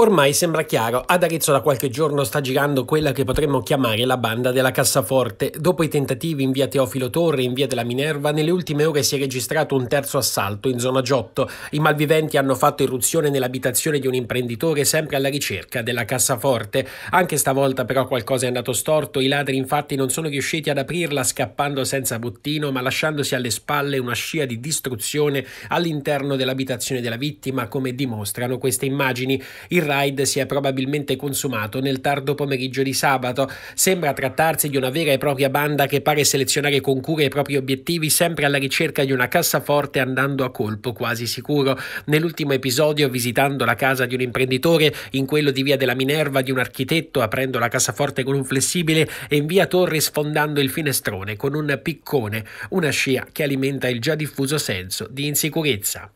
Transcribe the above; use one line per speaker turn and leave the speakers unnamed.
Ormai sembra chiaro, ad Arezzo da qualche giorno sta girando quella che potremmo chiamare la banda della cassaforte. Dopo i tentativi in via Teofilo Torre e in via della Minerva, nelle ultime ore si è registrato un terzo assalto in zona Giotto. I malviventi hanno fatto irruzione nell'abitazione di un imprenditore sempre alla ricerca della cassaforte. Anche stavolta però qualcosa è andato storto, i ladri infatti non sono riusciti ad aprirla scappando senza bottino, ma lasciandosi alle spalle una scia di distruzione all'interno dell'abitazione della vittima, come dimostrano queste immagini. Il ride si è probabilmente consumato nel tardo pomeriggio di sabato. Sembra trattarsi di una vera e propria banda che pare selezionare con cura i propri obiettivi sempre alla ricerca di una cassaforte andando a colpo quasi sicuro. Nell'ultimo episodio, visitando la casa di un imprenditore, in quello di Via della Minerva di un architetto, aprendo la cassaforte con un flessibile e in Via Torri sfondando il finestrone con un piccone, una scia che alimenta il già diffuso
senso di insicurezza.